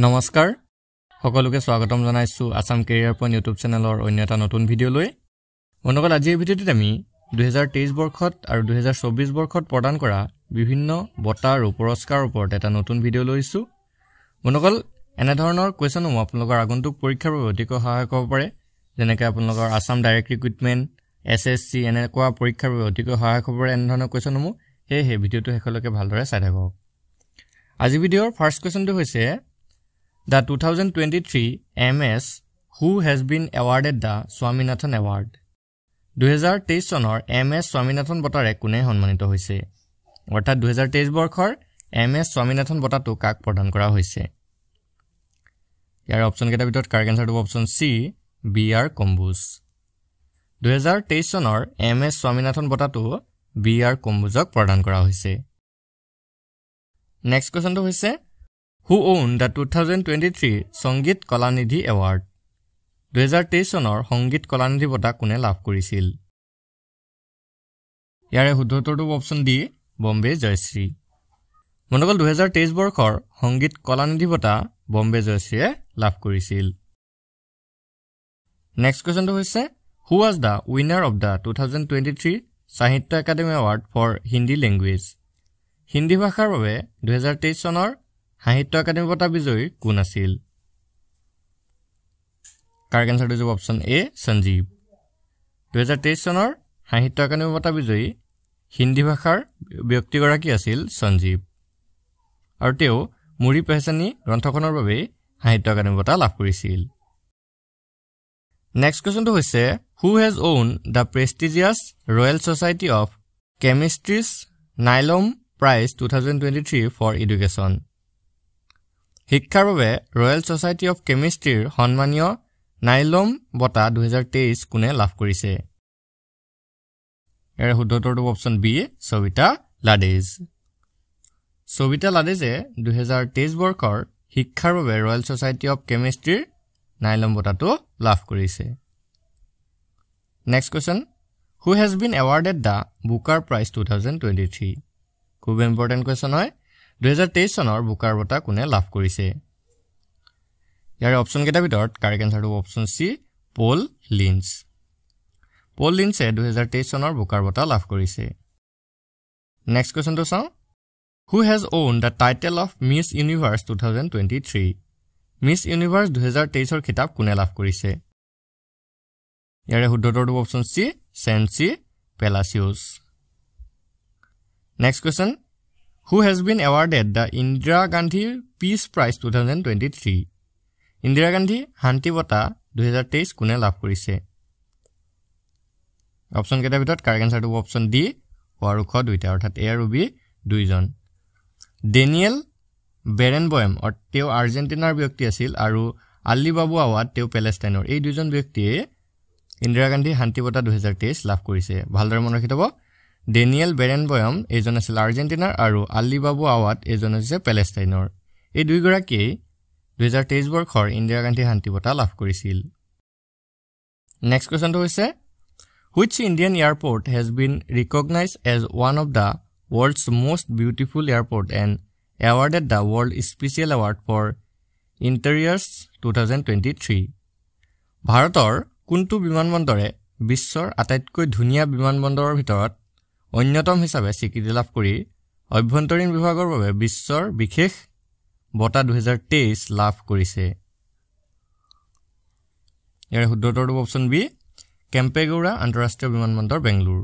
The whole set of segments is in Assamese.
নমস্কাৰ সকলোকে স্বাগতম জনাইছোঁ আছাম কেৰিয়াৰ পইণ্ট ইউটিউব চেনেলৰ অন্য এটা নতুন ভিডিঅ'লৈ বন্ধুসকল আজিৰ ভিডিঅ'টোত আমি দুহেজাৰ তেইছ বৰ্ষত আৰু দুহেজাৰ চৌব্বিছ বৰ্ষত প্ৰদান কৰা বিভিন্ন বঁটা আৰু পুৰস্কাৰৰ ওপৰত এটা নতুন ভিডিঅ' লৈছোঁ বন্ধুসকল এনেধৰণৰ কুৱেশ্যনসমূহ আপোনালোকৰ আগন্তুক পৰীক্ষাৰ বাবে অতিকৈ সহায়ক হ'ব পাৰে যেনেকৈ আপোনালোকৰ Assam direct recruitment S S C এনেকুৱা পৰীক্ষাৰ বাবে অতিকৈ সহায় হ'ব পাৰে এনেধৰণৰ কুৱেশ্যনসমূহ সেয়েহে ভিডিঅ'টো শেষলৈকে ভালদৰে চাই থাকক আজি ভিডিঅ'ৰ ফাৰ্ষ্ট কুৱেশ্যনটো হৈছে the two thousand twenty three M S who has been awarded the Swaminathan award দুহেজাৰ তেইছ চনৰ এম এছ স্বামীনাথন বঁটাৰে কোনে সন্মানিত হৈছে অৰ্থাৎ দুহেজাৰ তেইছ বৰ্ষৰ এম এছ স্বামীনাথন বঁটাটো কাক প্ৰদান কৰা হৈছে ইয়াৰ অপশ্যনকেইটাৰ ভিতৰত কাৰ্ক এঞ্চাৰটো option C B R Kamboj দুহেজাৰ তেইছ চনৰ এম এছ স্বামীনাথন বঁটাটো বি আৰ কম্বুজক প্ৰদান কৰা হৈছে নেক্সট কুৱেশ্যনটো হৈছে who on the two thousand twenty three Sangita Kalanidhi award দুহেজাৰ তেইছ চনৰ সংগীত কলানিধি বঁটা কোনে লাভ কৰিছিল ইয়াৰে শুদ্ধ অপশ্যন ডি বম্বে জয়শ্ৰী মনগল দুহেজাৰ তেইছ বৰ্ষৰ সংগীত কলানিধি বঁটা বম্বে জয়শ্ৰীয়ে লাভ কৰিছিল নেক্সট কুৱেশ্যনটো হৈছে who was the winner of the two thousand twenty three Sahitya Akademi award for Hindi language Hindi ভাষাৰ বাবে দুহেজাৰ তেইছ চনৰ সাহিত্য একাডেমী বঁটা বিজয়ী কোন আছিল কাৰ্ক এনচাৰটো যাব অপশ্যন এ সঞ্জীৱ দুহেজাৰ তেইছ চনৰ সাহিত্য একাডেমী বঁটা বিজয়ী হিন্দী ভাষাৰ ব্যক্তিগৰাকী আছিল সঞ্জীৱ আৰু তেওঁ মুৰি পেহচানী গ্ৰন্থখনৰ বাবেই সাহিত্য একাডেমী বঁটা লাভ কৰিছিল নেক্সট কুৱেশ্যনটো হৈছে who has won the prestigious Royal Society of Chemistry's Nyholm Prize two thousand twenty three for education শিক্ষাৰ বাবে ৰয়েল ছ'চাইটি অৱ কেমিষ্ট্ৰিৰ সন্মানীয় নাইলম বঁটা দুহেজাৰ তেইছ কোনে লাভ কৰিছে ইয়াৰে শুদ্ধোত্তৰটো অপশ্যন বি সবিতা লাডেজ সবিতা লাডেজে দুহেজাৰ তেইছ বৰ্ষৰ শিক্ষাৰ বাবে ৰয়েল ছ'চাইটি অৱ কেমিষ্ট্ৰিৰ নাইলম বঁটাটো লাভ কৰিছে next question who has been awarded the Booker Prize two thousand twenty three খুব ইম্পৰ্টেণ্ট কুৱেশ্যন হয় দুহেজাৰ তেইছ চনৰ বুকাৰ বঁটা কোনে লাভ কৰিছে ইয়াৰে অপশ্যনকেইটাৰ ভিতৰত কাৰেক্ট এনচাৰটো option C Paul Lynch Paul লিঞ্চে দুহেজাৰ তেইছ চনৰ বুকাৰ বঁটা লাভ কৰিছে নেক্সট কুৱেশ্যনটো চাওঁ who has won the title of Miss Universe two thousand twenty three Miss Universe দুহেজাৰ তেইছৰ খিতাপ কোনে লাভ কৰিছে ইয়াৰে শুদ্ধতৰটো option C Sheynnis Palacios next question who has been awarded the Indira গান্ধীৰ Peace Prize two thousand twenty three Indira Gandhi শান্তি বঁটা দুহেজাৰ তেইছ কোনে লাভ কৰিছে অপশ্যনকেইটাৰ ভিতৰত কাৰেক্ট হ'ব অপশ্যন ডি পোৱাৰুষ দুইটা অৰ্থাৎ এ আৰু বি দুইজন ডেনিয়েল বেৰেনবয়েম তেওঁ আৰ্জেণ্টিনাৰ ব্যক্তি আছিল আৰু আলি বাবু আৱাদ তেওঁ পেলেষ্টাইনৰ এই দুজন ব্যক্তিয়ে ইন্দিৰা গান্ধী শান্তি বঁটা দুহেজাৰ তেইছ লাভ কৰিছে ভালদৰে মনত ৰাখি থব ডেনিয়েল বেৰেনবয়ম এইজন আছিল আৰ্জেণ্টিনাৰ আৰু আল্লিবাবু আৱাদ এইজন হৈছে পেলেষ্টাইনৰ এই দুয়োগৰাকীয়ে দুহেজাৰ তেইছ বৰ্ষৰ ইন্দিৰা গান্ধী শান্তি বঁটা লাভ কৰিছিল নেক্সট কুৱেশ্যনটো হৈছে which Indian airport has been recognise as one of the world's most beautiful airport and awarded the World Special Award for interiors two thousand twenty three ভাৰতৰ কোনটো বিমানবন্দৰে বিশ্বৰ আটাইতকৈ ধুনীয়া বিমানবন্দৰৰ ভিতৰত অন্যতম হিচাপে স্বীকৃতি লাভ কৰি অভ্যন্তৰীণ বিভাগৰ বাবে বিশ্বৰ বিশেষ বঁটা দুহেজাৰ তেইছ লাভ কৰিছে ইয়াৰে শুদ্ধোত্তৰটো অপশ্যন বি কেম্পেগৌৰা আন্তঃৰাষ্ট্ৰীয় বিমানবন্দৰ বেংগলোৰ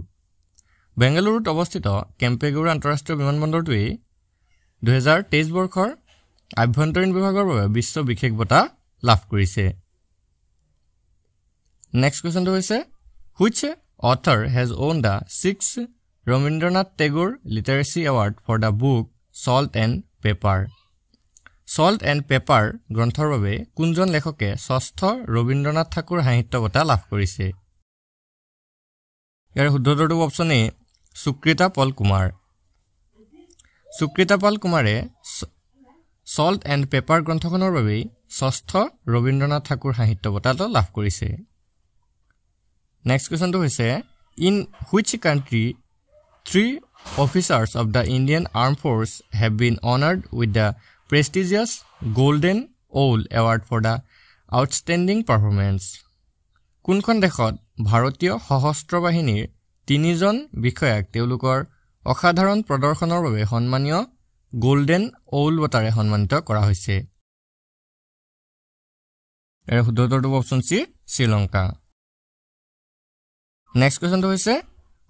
বেংগালুৰুত অৱস্থিত কেম্পেগৌৰা আন্তঃৰাষ্ট্ৰীয় বিমানবন্দৰটোৱেই দুহেজাৰ তেইছ বৰ্ষৰ আভ্যন্তৰীণ বিভাগৰ বাবে বিশ্ব বিশেষ বঁটা লাভ কৰিছে নেক্সট কুৱেশ্যনটো হৈছে which author has won the six Rabindranath Tagore Literary Award for the book Salt and Pepper Salt and Pepper গ্ৰন্থৰ বাবে কোনজন লেখকে ষষ্ঠ ৰবীন্দ্ৰনাথ ঠাকুৰ সাহিত্য বঁটা লাভ কৰিছে ইয়াৰ শুদ্ধোত্তৰটো অপশ্যন এ সুকৃতা পল কুমাৰ সুকৃতা পল কুমাৰে চল্ট এণ্ড পেপাৰ গ্ৰন্থখনৰ বাবেই ষষ্ঠ ৰবীন্দ্ৰনাথ ঠাকুৰ সাহিত্য বঁটাটো লাভ কৰিছে নেক্সট কুৱেশ্যনটো হৈছে in which country Three officers of the Indian Armed Force have been honored with the prestigious Golden Owl Award for the Outstanding Performance. কোনখন দেশত ভাৰতীয় সশস্ত্ৰ বাহিনীৰ তিনিজন বিষয়াক তেওঁলোকৰ অসাধাৰণ প্ৰদৰ্শনৰ বাবে সন্মানীয় গোল্ডেন অউল বঁটাৰে সন্মানিত কৰা হৈছে শ্ৰীলংকা নেক্সট কুৱেশ্যনটো হৈছে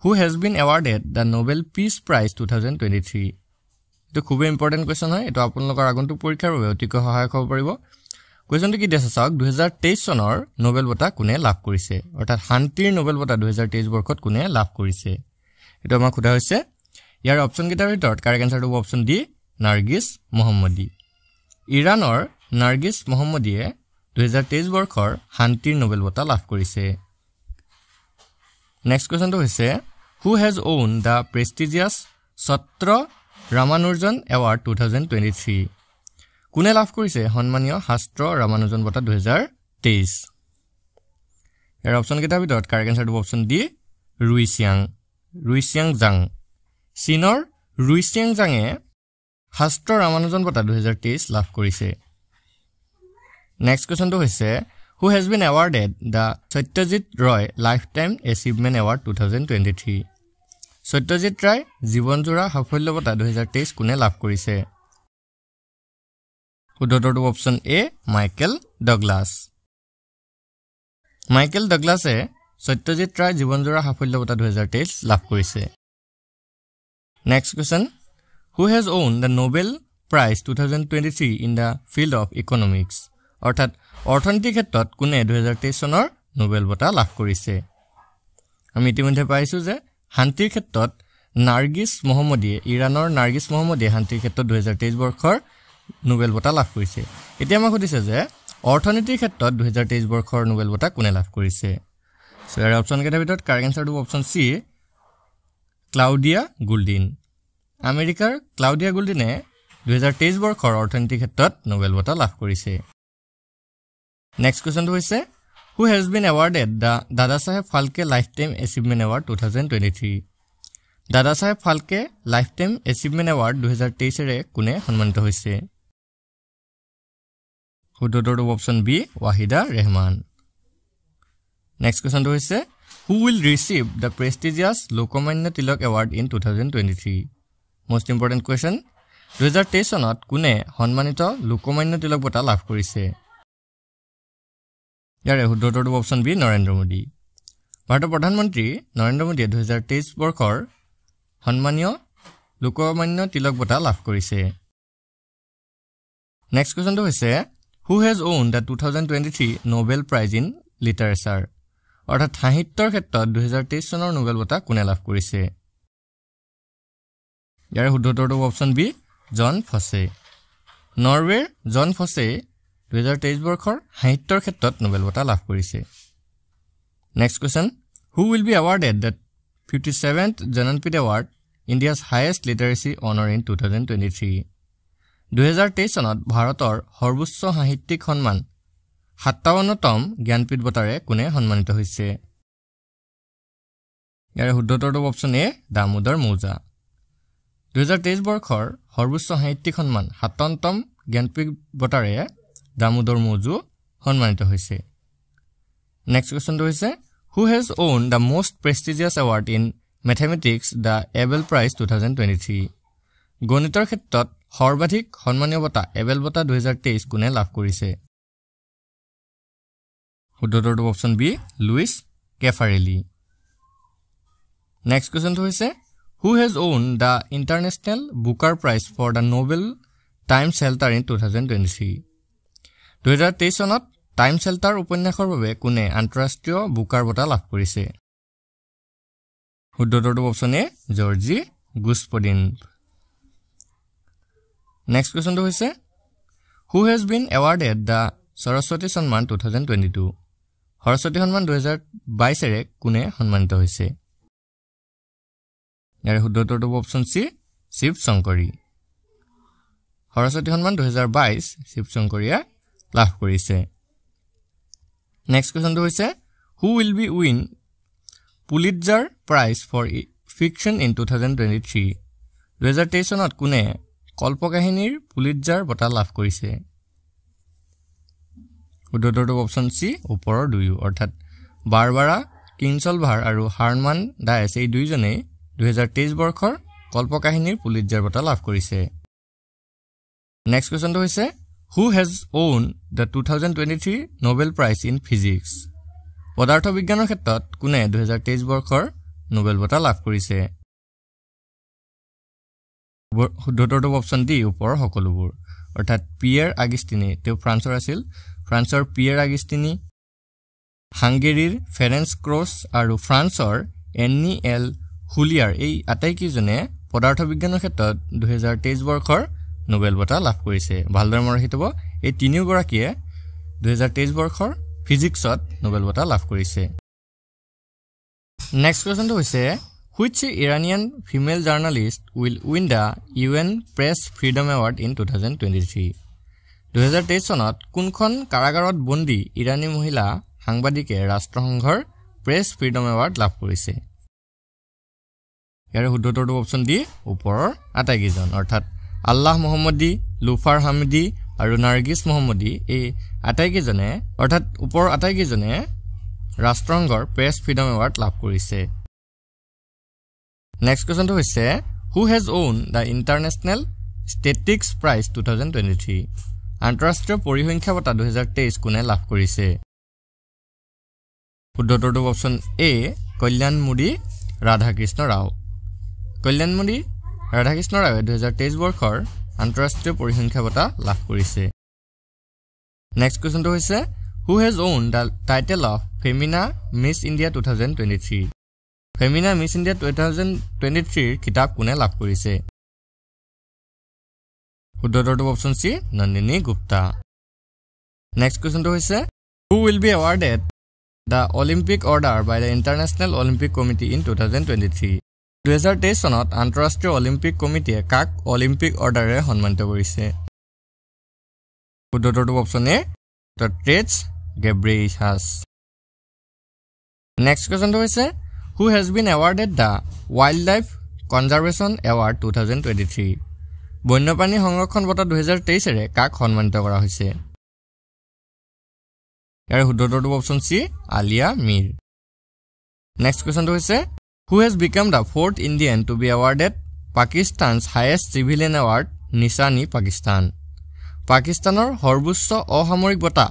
who has been awarded the Nobel Peace Prize two thousand twenty three এইটো খুবেই ইম্পৰ্টেণ্ট কুৱেশ্যন হয় এইটো আপোনালোকৰ আগন্তুক পৰীক্ষাৰ বাবে অতিকৈ সহায়ক হ'ব পাৰিব কুৱেশ্যনটো কি দি আছে চাওক দুহেজাৰ তেইছ চনৰ নবেল বঁটা কোনে লাভ কৰিছে অৰ্থাৎ শান্তিৰ নবেল বঁটা দুহেজাৰ তেইছ বৰ্ষত কোনে লাভ কৰিছে এইটো আমাক সোধা হৈছে ইয়াৰ অপশ্যনকেইটাৰ ভিতৰত কাৰেক্ট এনচাৰটো হ'ব অপশ্যন ডি নাৰ্গিছ মহম্মদী ইৰাণৰ নাৰ্গিছ মহম্মদীয়ে দুহেজাৰ তেইছ বৰ্ষৰ শান্তিৰ নবেল বঁটা লাভ কৰিছে নেক্সট কুৱেশ্যনটো হৈছে who has won the prestigious SASTRA Ramanujan Award two thousand twenty three কোনে লাভ কৰিছে সন্মানীয় শাস্ত্ৰ ৰামানুজন বঁটা দুহেজাৰ তেইছ ইয়াৰ অপশ্যনকেইটাৰ ভিতৰত কাৰ এনচাৰটো অপশ্যন ডি ৰুই চিয়াং জাং চীনৰ ৰুই চিয়াং জাঙে শাস্ত্ৰ ৰামানুজন বঁটা দুহেজাৰ তেইছ লাভ কৰিছে নেক্সট কুৱেশ্যনটো হৈছে who has been awarded the Satyajit Ray Lifetime Achievement Award two thousand twenty three Satyajit Ray জীৱনজোৰা সাফল্য বঁটা দুহেজাৰ তেইছ কোনে লাভ কৰিছে সুধতৰটো option A Michael Douglas Michael ডগলাছে সত্যজিৎ ৰায় জীৱনজোৰা সাফল্য বঁটা দুহেজাৰ তেইছ লাভ কৰিছে next question who has won the Nobel Prize two thousand twenty three in the field of economics অৰ্থাৎ অৰ্থনীতিৰ ক্ষেত্ৰত কোনে দুহেজাৰ তেইছ চনৰ নোবেল বঁটা লাভ কৰিছে আমি ইতিমধ্যে পাইছোঁ যে শান্তিৰ ক্ষেত্ৰত নাৰ্গিছ মহম্মদীয়ে ইৰাণৰ নাৰ্গিছ মহম্মদীয়ে শান্তিৰ ক্ষেত্ৰত দুহেজাৰ তেইছ বৰ্ষৰ নোবেল বঁটা লাভ কৰিছে এতিয়া আমাক সুধিছে যে অৰ্থনীতিৰ ক্ষেত্ৰত দুহেজাৰ তেইছ বৰ্ষৰ নোবেল বঁটা কোনে লাভ কৰিছে চ' ইয়াৰ অপশ্যনকেইটাৰ ভিতৰত কাৰেক এনচাৰটো অপশ্যন চি ক্লাউডিয়া গুলডিন আমেৰিকাৰ ক্লাউডিয়া গুল্ডিনে দুহেজাৰ তেইছ বৰ্ষৰ অৰ্থনীতিৰ ক্ষেত্ৰত নোবেল বঁটা লাভ কৰিছে নেক্সট কুৱেশ্যনটো হৈছে who has been awarded the Dadasaheb Phalke Lifetime Achievement Award two thousand twenty three Dadasaheb Phalke Lifetime Achievement Award দুহেজাৰ তেইছেৰে কোনে সন্মানিত হৈছে শুদ্ধটোৰ option B Waheeda Rehman next কুৱেশ্যনটো হৈছে who will receive the prestigious Lokmanya Tilak Award in two thousand twenty three most important question দুহেজাৰ তেইছ চনত কোনে সন্মানিত লোকমান্য তিলক বঁটা লাভ কৰিছে ইয়াৰে শুদ্ধ অপশ্যন বি নৰেন্দ্ৰ মোদী ভাৰতৰ প্ৰধানমন্ত্ৰী নৰেন্দ্ৰ মোদীয়ে দুহেজাৰ তেইছ বৰ্ষৰ সন্মানীয় লোকমান্য তিলক বঁটা লাভ কৰিছে নেক্সট কুৱেশ্যনটো হৈছে who has won the two thousand twenty three Nobel prize in literature অৰ্থাৎ সাহিত্যৰ ক্ষেত্ৰত দুহেজাৰ তেইছ চনৰ নবেল বঁটা কোনে লাভ কৰিছে ইয়াৰে শুদ্ধ অপশ্যন বি জন ফছে নৰৱেৰ জন ফছে দুহেজাৰ তেইছ বৰ্ষৰ সাহিত্যৰ ক্ষেত্ৰত নোবেল বঁটা লাভ কৰিছে next question who will be awarded that fifty seventh Jnanpith Award India's highest literary honour in two thousand twenty three দুহেজাৰ তেইছ চনত ভাৰতৰ সৰ্বোচ্চ সাহিত্যিক সন্মান সাতাৱন্নতম জ্ঞানপীঠ বঁটাৰে কোনে সন্মানিত হৈছে ইয়াৰে শুদ্ধতৰটো অপশ্যন এ দামোদৰ মৌজা দুহেজাৰ তেইছ বৰ্ষৰ সৰ্বোচ্চ সাহিত্যিক সন্মান সাতাৱন্নতম জ্ঞানপীঠ বঁটাৰে দামোদৰ মৌজু সন্মানিত হৈছে নেক্সট কুৱেশ্যনটো হৈছে who has won the most prestigious award in mathematics the Abel Prize two thousand twenty three গণিতৰ ক্ষেত্ৰত সৰ্বাধিক সন্মানীয় বঁটা এবেল বঁটা দুহেজাৰ তেইছ কোনে লাভ কৰিছে শুদ্ধটো option B Luis Caffarelli next কুৱেশ্যনটো হৈছে who has won the International Booker Prize for the novel Time Shelter in two thousand twenty three দুহেজাৰ তেইছ চনত টাইম চেল্টাৰ উপন্যাসৰ বাবে কোনে আন্তঃৰাষ্ট্ৰীয় বুকাৰ বঁটা লাভ কৰিছে শুদ্ধোত্তৰটো অপশ্যন এ জৰ্জি গুছপডিন নেক্সট কুৱেশ্যনটো হৈছে who has been awarded the Saraswati Samman two thousand twenty two Saraswati Samman দুহেজাৰ বাইছেৰে কোনে সন্মানিত হৈছে ইয়াৰে শুদ্ধোত্তৰটো option C Sivasankari Saraswati Samman দুহেজাৰ বাইছ শিৱ শংকৰীয়ে লাভ কৰিছে নেক্সট কুৱেশ্যনটো হৈছে who will be win Pulitzer Prize for fiction in two thousand twenty three দুহেজাৰ তেইছ চনত কোনে কল্পকাহিনীৰ পুলিটজাৰ বঁটা লাভ কৰিছে উত্তৰটো অপশ্যন চি ওপৰৰ দুয়ো অৰ্থাৎ বাৰবাৰা কিংচলভাৰ আৰু হাৰমান দাস এই দুয়োজনেই দুহেজাৰ তেইছ বৰ্ষৰ কল্পকাহিনীৰ পুলিটজাৰ বঁটা লাভ কৰিছে নেক্সট কুৱেশ্যনটো হৈছে who has won the two thousand twenty three Nobel prize in physics পদাৰ্থ বিজ্ঞানৰ ক্ষেত্ৰত কোনে দুহেজাৰ তেইছ বৰ্ষৰ নবেল বঁটা লাভ কৰিছে শুদ্ধতৰটো অপশ্যন দি ওপৰৰ সকলোবোৰ অৰ্থাৎ পিয়েৰ আগিষ্টিনী তেওঁ ফ্ৰান্সৰ আছিল ফ্ৰান্সৰ পিয়েৰ আগিষ্টিনী হাংগেৰীৰ ফেৰেঞ্চ ক্ৰছ আৰু ফ্ৰান্সৰ এনি এল হুলিয়াৰ এই আটাইকেইজনে পদাৰ্থ বিজ্ঞানৰ ক্ষেত্ৰত দুহেজাৰ তেইছ বৰ্ষৰ নোবেল বঁটা লাভ কৰিছে ভালদৰে মনে ৰাখি থ'ব এই তিনিওগৰাকীয়ে দুহেজাৰ তেইছ বৰ্ষৰ ফিজিক্সত নোবেল বঁটা লাভ কৰিছে নেক্সট কুৱেশ্যনটো হৈছে which Iranian female journalist will win the U N Press Freedom Award in two thousand twenty three দুহেজাৰ তেইছ চনত কোনখন কাৰাগাৰত বন্দী ইৰাণী মহিলা সাংবাদিকে ৰাষ্ট্ৰসংঘৰ প্ৰেছ ফ্ৰীডম এৱাৰ্ড লাভ কৰিছে ইয়াৰে শুদ্ধ অপশ্যন দি ওপৰৰ আটাইকেইজন অৰ্থাৎ আল্লাহ মহম্মদী লুফাৰ হামিদী আৰু নাৰ্গিছ মহম্মদী এই আটাইকেইজনে অৰ্থাৎ ওপৰৰ আটাইকেইজনে ৰাষ্ট্ৰংগৰ প্ৰেছ ফ্ৰীডম এৱাৰ্ড লাভ কৰিছে নেক্সট কুৱেশ্যনটো হৈছে who has won the International Statistics Prize two thousand twenty three আন্তঃৰাষ্ট্ৰীয় পৰিসংখ্যা বঁটা দুহেজাৰ তেইছ কোনে লাভ কৰিছে শুদ্ধোত্তৰটো অপশ্যন এ কল্যাণমুৰী ৰাধাকৃষ্ণ ৰাও কল্যাণমুৰী ৰাধাকৃষ্ণ বাবে দুহেজাৰ তেইছ বৰ্ষৰ আন্তঃৰাষ্ট্ৰীয় পৰিসংখ্যা বঁটা লাভ কৰিছে নেক্সট কুৱেশ্যনটো হৈছে who has won the title of Femina Miss India two thousand twenty three Femina Miss India two thousand twenty থ্ৰীৰ কিতাপ কোনে লাভ কৰিছে শুদ্ধোত্তৰটো option C Nandini Gupta next কুৱেশ্যনটো হৈছে who will be awarded the Olympic Order by the International Olympic Committee in two thousand twenty three দুহেজাৰ তেইছ চনত আন্তঃৰাষ্ট্ৰীয় অলিম্পিক কমিটিয়ে কাক অলিম্পিক অৰ্ডাৰেৰে সন্মানিত কৰিছে শুদ্ধটো option A Tedros Tedros Ghebreyesus next কুৱেশ্যনটো হৈছে who has been awarded the Wildlife Conservation Award two thousand twenty three বন্যপ্ৰাণী সংৰক্ষণ বঁটা দুহেজাৰ তেইছেৰে কাক সন্মানিত কৰা হৈছে ইয়াৰে শুদ্ধটো option C Aaliya Mir next কুৱেশ্যনটো হৈছে who has become the fourth Indian to be awarded Pakistan's highest civilian award Nishan e Pakistan পাকিস্তানৰ সৰ্বোচ্চ অসামৰিক বঁটা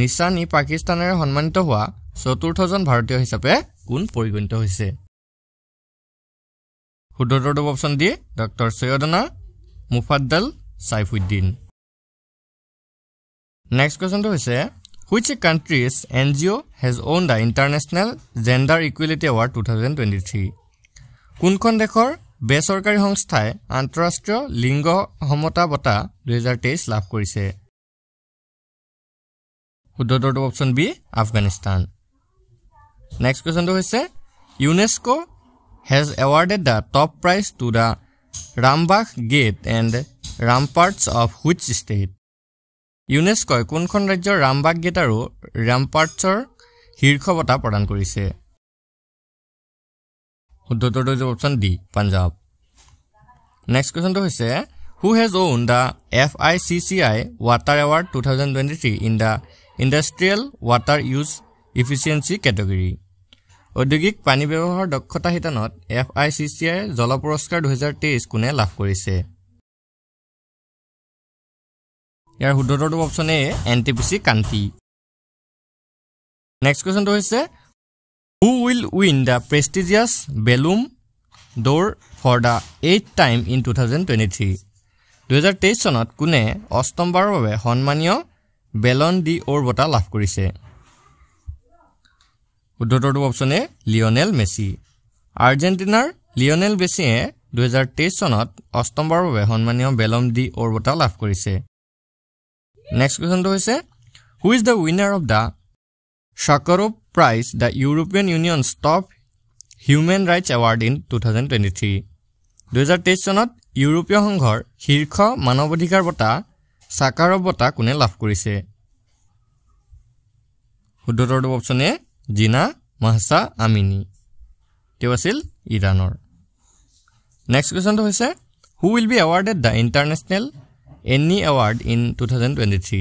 নিচান ই পাকিস্তানেৰে সন্মানিত হোৱা চতুৰ্থজন ভাৰতীয় হিচাপে কোন পৰিগণিত হৈছে শুদ্ধটো option D doctor Syedna Mufaddal Saifuddin next কুৱেশ্যনটো হৈছে which N G O' has won the International Gender Equality Award two thousand twenty three কোনখন দেশৰ বেচৰকাৰী সংস্থাই আন্তঃৰাষ্ট্ৰীয় লিংগ সমতা বঁটা দুহেজাৰ তেইছ লাভ কৰিছে শুদ্ধটো অপশ্যন বি আফগানিস্তান নেক্সট কুৱেশ্যনটো হৈছে UNESCO has awarded the top prize to the Rambagh gate and ramparts of which state ইউনেস্কই কোনখন ৰাজ্যৰ ৰামবাগ গেট আৰু ৰেমপাৰ্টছৰ শীৰ্ষ বঁটা প্ৰদান কৰিছে শুদ্ধোত্তৰটো হৈছে অপশ্যন ডি পাঞ্জাৱ নেক্সট কুৱেশ্যনটো হৈছে who has won the F I C C I water award two thousand twenty three in the industrial water use efficiency category ঔদ্যোগিক পানী ব্যৱহাৰ দক্ষতা শিতানত এফ আই চি চি আই জল পুৰস্কাৰ দুহেজাৰ তেইছ কোনে লাভ কৰিছে ইয়াৰ শুদ্ধটো option A N T P C Kanti next কুৱেশ্যনটো হৈছে who will win the prestigious Ballon d'Or for the eight time in two thousand twenty three দুহেজাৰ তেইছ চনত কোনে অষ্টমবাৰৰ বাবে সন্মানীয় বেলন ডি অ'ৰ বঁটা লাভ কৰিছে শুদ্ধটো অপশ্যন এ লিঅনেল মেছি আৰ্জেণ্টিনাৰ লিঅনেল মেছিয়ে দুহেজাৰ তেইছ চনত অষ্টমবাৰৰ বাবে সন্মানীয় বেলম ডি অ'ৰ বঁটা লাভ কৰিছে নেক্সট কুৱেশ্যনটো হৈছে who is the winner of the Sakharov Prize the European Union stop human rights award in two thousand twenty three দুহেজাৰ তেইছ চনত ইউৰোপীয় সংঘৰ শীৰ্ষ মানৱ অধিকাৰ বঁটা চাকাৰভ বঁটা কোনে লাভ কৰিছে শুদ্ধোত্তৰটো অপশ্যন এ জিনা মাহচা আমিনি তেওঁ আছিল ইৰাণৰ নেক্সট কুৱেশ্যনটো হৈছে who will be awarded the International Emmy Award in two thousand twenty three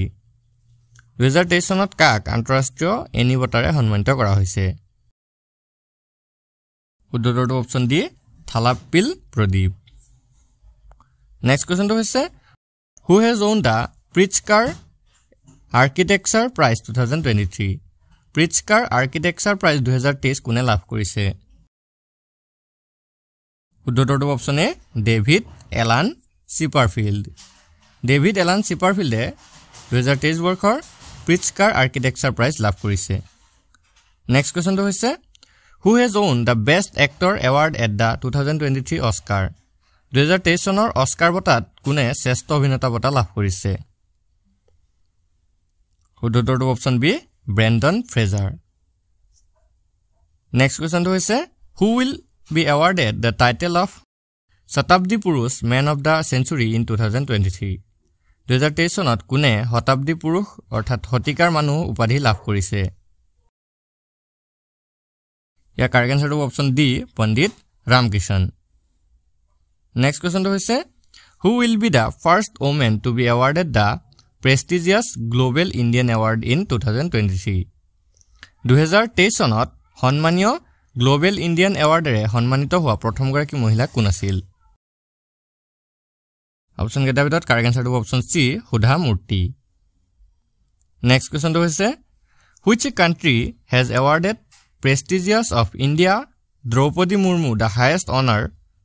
দুহেজাৰ তেইছ চনত কাক আন্তঃৰাষ্ট্ৰীয় এনি বঁটাৰে সন্মানিত কৰা হৈছে শুদ্ধটো অপশ্যন দিয়ে থালাপিল প্ৰদীপ নেক্সট কুৱেশ্যনটো হৈছে who has won the Pritzker Architecture Prize two thousand twenty three Pritzker Architecture Prize দুহেজাৰ তেইছ কোনে লাভ কৰিছে অপশ্যন এ ডেভিড এলান ছিপাৰফিল্ড ডেভিড এলান চিপাৰফিল্ডে দুহেজাৰ তেইছ বৰ্ষৰ প্ৰিটকাৰ আৰ্কিটেকচাৰ প্ৰাইজ লাভ কৰিছে নেক্সট কুৱেশ্যনটো হৈছে who has won the best actor award at the two thousand twenty three Oscar দুহেজাৰ তেইছ চনৰ অস্কাৰ বঁটাত কোনে শ্ৰেষ্ঠ অভিনেতা বঁটা লাভ কৰিছে শুদ্ধ option B Brendan Fraser next কুৱেশ্যনটো হৈছে who will be awarded the title of শতাব্দী পুৰুষ man of the century in two thousand twenty three দুহেজাৰ তেইছ চনত কোনে শতাব্দী পুৰুষ অৰ্থাৎ শতিকাৰ মানুহ উপাধি লাভ কৰিছে ইয়াৰ কাৰেক্ট এঞ্চাৰটো option D Pandit Ramakrishna next কুৱেশ্যনটো হৈছে who will be the first women to be awarded the prestigious Global Indian Award in two thousand twenty three দুহেজাৰ তেইছ চনত সন্মানীয় গ্ল'বেল ইণ্ডিয়ান এৱাৰ্ডেৰে সন্মানিত হোৱা প্ৰথমগৰাকী মহিলা কোন আছিল অপশ্যন কেইটাৰ ভিতৰত কাৰেক্ট এনচাৰটো অপশ্যন চি সুধা মূৰ্তি নেক্সট কুৱেশ্যনটো হৈছে which country has awarded prestigious of India Droupadi Murmu the highest honour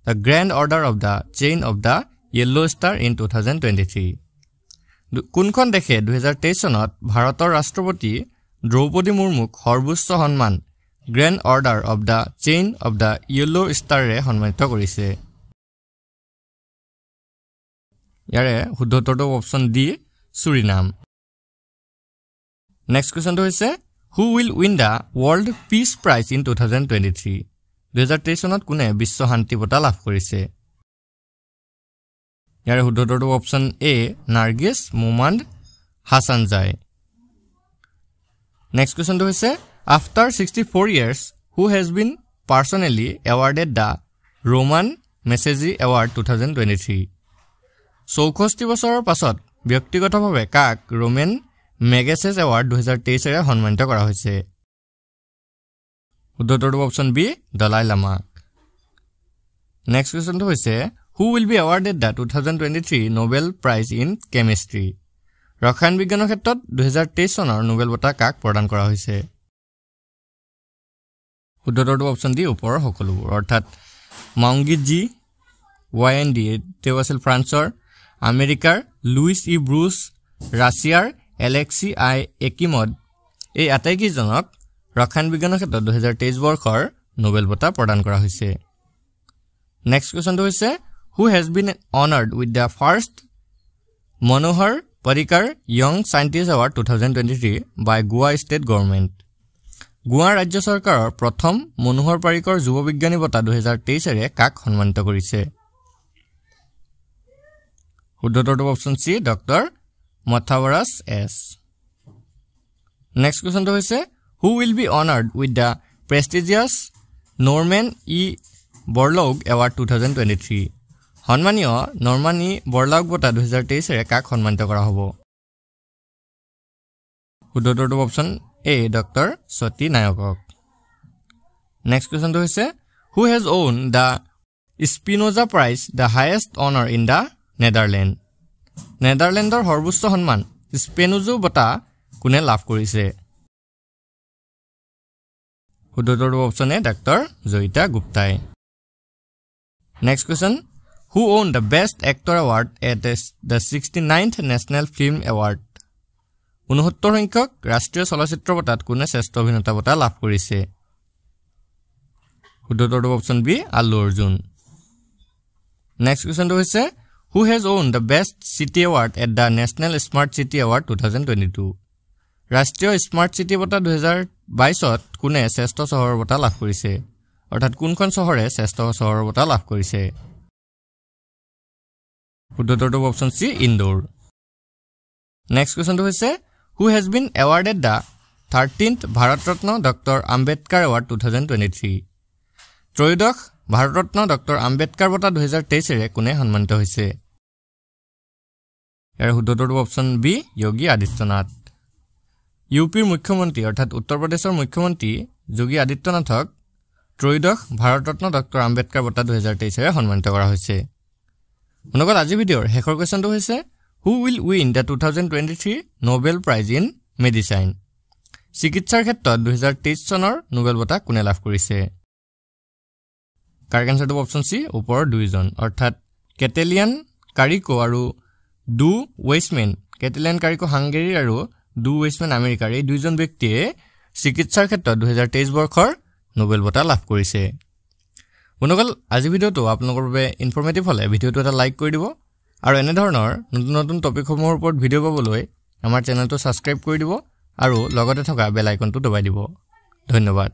the Grand Order of the Chain of the Yellow' Star in two thousand twenty three কোনখন দেশে দুহেজাৰ তেইছ চনত ভাৰতৰ ৰাষ্ট্ৰপতি দ্ৰৌপদী মুৰ্মুক সৰ্বোচ্চ সন্মান Grand Order of the Chain of the Yellow' ষ্টাৰেৰে সন্মানিত কৰিছে ইয়াৰে শুদ্ধ অপশ্যন ডি চুৰিনাম নেক্সট কুৱেশ্যনটো হৈছে who will win the World Peace Prize in two thousand twenty three দুহেজাৰ তেইছ চনত কোনে বিশ্ব শান্তি বঁটা লাভ কৰিছে ইয়াৰে শুদ্ধ অপশ্যন এ নাৰ্গিছ মোমাণ্ড হাছানজাই নেক্সট কুৱেশ্যনটো হৈছে after sixty four years who has been personally awarded the Ramon Magsaysay Award two thousand twenty three চৌষষ্ঠি বছৰৰ পাছত ব্যক্তিগতভাৱে কাক ৰোমেন মেগেছেছ এৱাৰ্ড দুহেজাৰ তেইছেৰে সন্মানিত কৰা হৈছে শুদ্ধটোৰ অপশ্যন বি দলাই লামাক নেক্সট কুৱেশ্যনটো হৈছে who will be awarded the two thousand twenty three Nobel prize in chemistry ৰসায়ন বিজ্ঞানৰ ক্ষেত্ৰত দুহেজাৰ তেইছ চনৰ নবেল বঁটা কাক প্ৰদান কৰা হৈছে শুদ্ধটোৰ অপশ্যন দি ওপৰৰ সকলোবোৰ অৰ্থাৎ মাংগিত জি ৱাই এন ডি তেওঁ আছিল ফ্ৰান্সৰ আমেৰিকাৰ লুইচ ই ব্ৰুছ ৰাছিয়াৰ এলেক্সি আই একিমদ এই আটাইকেইজনক ৰসায়ন বিজ্ঞানৰ ক্ষেত্ৰত দুহেজাৰ তেইছ বৰ্ষৰ নোবেল বঁটা প্ৰদান কৰা হৈছে নেক্সট কুৱেশ্যনটো হৈছে who has been honoured with the first Manohar Parrikar young scientist award two thousand twenty three by Goa state government Goa ৰাজ্য চৰকাৰৰ প্ৰথম মনোহৰ পাৰিকৰ যুৱ বিজ্ঞানী বঁটা দুহেজাৰ তেইছেৰে কাক সন্মানিত কৰিছে শুদ্ধ option C doctor Madhavaraj S next কুৱেশ্যনটো হৈছে who will be honoured with the prestigious Norman E Borlaug award two thousand twenty three সন্মানীয় নৰমান ই বৰলাউগ বঁটা দুহেজাৰ তেইছেৰে কাক সন্মানিত কৰা হ'ব শুদ্ধ অপশ্যন এ ডক্টৰ সতী নায়কক নেক্সট কুৱেশ্যনটো হৈছে who has won the Spinoza prize the highest honour in the Netherlands নেডাৰলেণ্ডৰ সৰ্বোচ্চ সন্মান স্পেনুজো বঁটা কোনে লাভ কৰিছে সুদৰ অপশ্যনে ডাক্তৰ জয়িতা গুপ্তাই next question who on the best actor award at the sixty ninth national film award ঊনসত্তৰ সংখ্যক ৰাষ্ট্ৰীয় চলচ্চিত্ৰ বঁটাত কোনে শ্ৰেষ্ঠ অভিনেতা বঁটা লাভ কৰিছে সুদৰ অপশ্যন বি আলু অৰ্জুন নেক্সট কুৱেশ্যনটো হৈছে who has won the best city award at the national smart city award two thousand twenty two ৰাষ্ট্ৰীয় স্মাৰ্ট চিটি বঁটা দুহেজাৰ বাইছত কোনে শ্ৰেষ্ঠ চহৰৰ বঁটা লাভ কৰিছে অৰ্থাৎ কোনখন চহৰে শ্ৰেষ্ঠ চহৰৰ বঁটা লাভ কৰিছে শুদ্ধোত্তৰটো অপশ্যন চি ইন্দোৰ নেক্সট কুৱেশ্যনটো হৈছে who has been awarded the thirteenth Bharat Ratna doctor Ambedkar award two thousand twenty three ত্ৰয়োদশ ভাৰতৰত্ন ডক্টৰ আম্বেদকাৰ বঁটা দুহেজাৰ তেইছেৰে কোনে সন্মানিত হৈছে ইয়াৰ শুদ্ধটো option B Yogi Adityanath U পিৰ মুখ্যমন্ত্ৰী অৰ্থাৎ উত্তৰ প্ৰদেশৰ মুখ্যমন্ত্ৰী যোগী আদিত্যনাথক ত্ৰয়োদশ ভাৰতৰত্ন ডক্টৰ আম্বেদকাৰ বঁটা দুহেজাৰ তেইছেৰে সন্মানিত কৰা হৈছে অনুগত আজিৰ ভিডিঅ'ৰ শেষৰ কুৱেশ্যনটো হৈছে who will win the two thousand twenty three Nobel prize in medicine চিকিৎসাৰ ক্ষেত্ৰত দুহেজাৰ তেইছ চনৰ নোবেল বঁটা কোনে লাভ কৰিছে কাৰ এঞ্চাৰটো অপশ্যন চি ওপৰৰ দুয়োজন অৰ্থাৎ কেটেলিয়ান কাৰিকো আৰু ডু ৱেষ্টমেন কেটেলেন কাৰিকো হাংগেৰী আৰু ডু ৱেষ্টমেন আমেৰিকাৰ এই দুয়োজন ব্যক্তিয়ে চিকিৎসাৰ ক্ষেত্ৰত দুহেজাৰ তেইছ বৰ্ষৰ নোবেল বঁটা লাভ কৰিছে বন্ধুসকল আজিৰ ভিডিঅ'টো আপোনালোকৰ বাবে ইনফৰ্মেটিভ হ'লে ভিডিঅ'টো এটা লাইক কৰি দিব আৰু এনেধৰণৰ নতুন নতুন টপিকসমূহৰ ওপৰত ভিডিঅ' পাবলৈ আমাৰ চেনেলটো ছাবস্ক্ৰাইব কৰি দিব আৰু লগতে থকা বেল দবাই দিব ধন্যবাদ